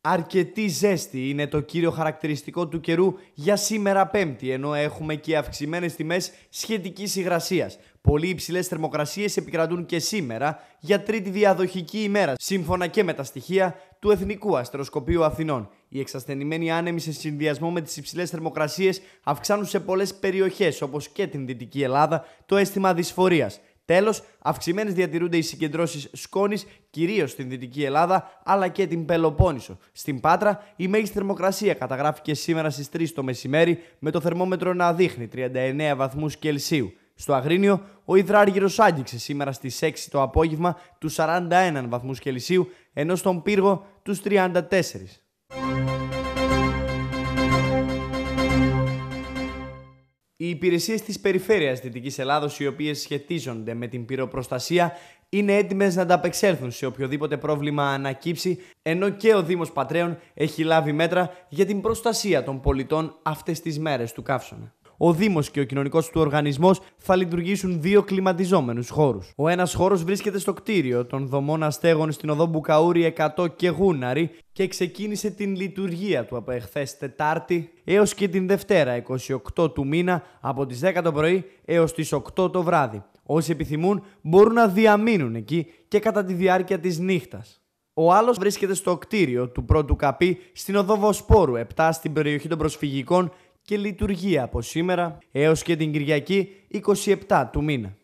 Αρκετή ζέστη είναι το κύριο χαρακτηριστικό του καιρού για σήμερα Πέμπτη, ενώ έχουμε και αυξημένες τιμές σχετικής υγρασίας. Πολύ υψηλές θερμοκρασίες επικρατούν και σήμερα για τρίτη διαδοχική ημέρα, σύμφωνα και με τα στοιχεία του Εθνικού Αστεροσκοπείου Αθηνών. Οι εξασθενημένοι άνεμοι σε συνδυασμό με τις υψηλές θερμοκρασίες αυξάνουν σε πολλές περιοχές, όπως και την Δυτική Ελλάδα, το αίσθημα δυσφορίας. Τέλος, αυξημένες διατηρούνται οι συγκεντρώσεις σκόνης κυρίως στην Δυτική Ελλάδα αλλά και την Πελοπόννησο. Στην Πάτρα, η μέγιστη θερμοκρασία καταγράφηκε σήμερα στις 3 το μεσημέρι με το θερμόμετρο να δείχνει 39 βαθμούς Κελσίου. Στο Αγρίνιο, ο υδράργυρος άγγιξε σήμερα στις 6 το απόγευμα τους 41 βαθμούς Κελσίου, ενώ στον πύργο τους 34. Οι υπηρεσίες της περιφέρειας Δυτικής Ελλάδος, οι οποίες σχετίζονται με την πυροπροστασία, είναι έτοιμες να ανταπεξέλθουν σε οποιοδήποτε πρόβλημα ανακύψει, ενώ και ο Δήμος Πατρέων έχει λάβει μέτρα για την προστασία των πολιτών αυτές τις μέρες του καύσωνα. Ο Δήμος και ο κοινωνικός του οργανισμός θα λειτουργήσουν δύο κλιματιζόμενους χώρους. Ο ένας χώρος βρίσκεται στο κτίριο των δομών αστέγων στην οδό Μπουκαούρη 100 και Γούναρη, και ξεκίνησε την λειτουργία του από εχθές Τετάρτη έως και την Δευτέρα 28 του μήνα από τις 10 το πρωί έως τις 8 το βράδυ. Όσοι επιθυμούν μπορούν να διαμείνουν εκεί και κατά τη διάρκεια της νύχτας. Ο άλλος βρίσκεται στο κτίριο του πρώτου καπι, στην οδό Βοσπόρου 7 στην περιοχή των προσφυγικών και λειτουργεί από σήμερα έως και την Κυριακή 27 του μήνα.